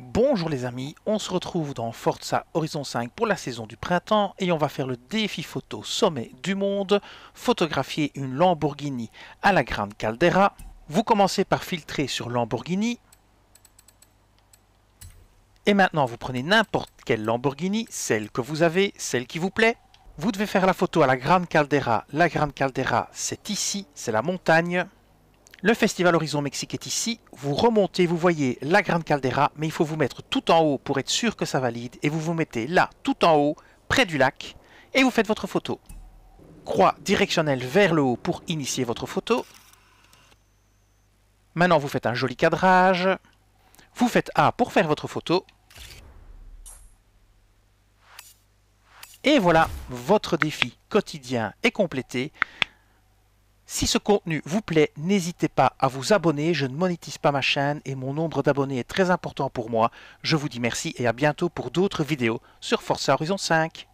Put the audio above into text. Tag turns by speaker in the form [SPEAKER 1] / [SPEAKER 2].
[SPEAKER 1] Bonjour les amis, on se retrouve dans Forza Horizon 5 pour la saison du printemps et on va faire le défi photo sommet du monde, photographier une Lamborghini à la Grande Caldera. Vous commencez par filtrer sur Lamborghini et maintenant vous prenez n'importe quelle Lamborghini, celle que vous avez, celle qui vous plaît. Vous devez faire la photo à la Grande Caldera. La Grande Caldera, c'est ici, c'est la montagne. Le festival Horizon Mexique est ici, vous remontez, vous voyez la Grande caldeira, mais il faut vous mettre tout en haut pour être sûr que ça valide, et vous vous mettez là, tout en haut, près du lac, et vous faites votre photo. Croix directionnelle vers le haut pour initier votre photo. Maintenant vous faites un joli cadrage, vous faites A pour faire votre photo, et voilà, votre défi quotidien est complété. Si ce contenu vous plaît, n'hésitez pas à vous abonner. Je ne monétise pas ma chaîne et mon nombre d'abonnés est très important pour moi. Je vous dis merci et à bientôt pour d'autres vidéos sur Forza Horizon 5.